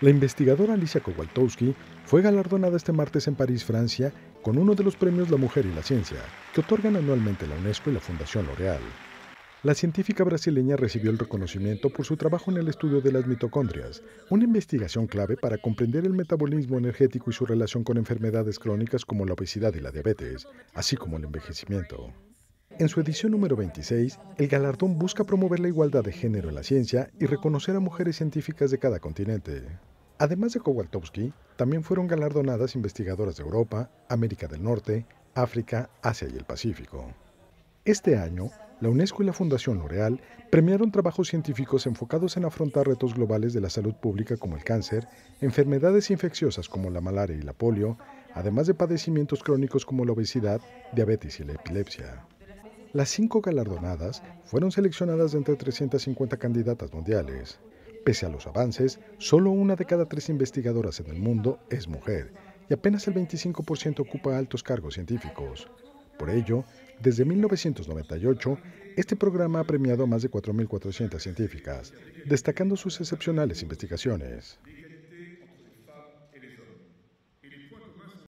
La investigadora Alicia Kowaltowski fue galardonada este martes en París, Francia, con uno de los premios La Mujer y la Ciencia, que otorgan anualmente la UNESCO y la Fundación L'Oréal. La científica brasileña recibió el reconocimiento por su trabajo en el estudio de las mitocondrias, una investigación clave para comprender el metabolismo energético y su relación con enfermedades crónicas como la obesidad y la diabetes, así como el envejecimiento. En su edición número 26, el galardón busca promover la igualdad de género en la ciencia y reconocer a mujeres científicas de cada continente. Además de Kowaltowski, también fueron galardonadas investigadoras de Europa, América del Norte, África, Asia y el Pacífico. Este año, la UNESCO y la Fundación L'Oréal premiaron trabajos científicos enfocados en afrontar retos globales de la salud pública como el cáncer, enfermedades infecciosas como la malaria y la polio, además de padecimientos crónicos como la obesidad, diabetes y la epilepsia. Las cinco galardonadas fueron seleccionadas entre 350 candidatas mundiales. Pese a los avances, solo una de cada tres investigadoras en el mundo es mujer y apenas el 25% ocupa altos cargos científicos. Por ello, desde 1998, este programa ha premiado a más de 4.400 científicas, destacando sus excepcionales investigaciones.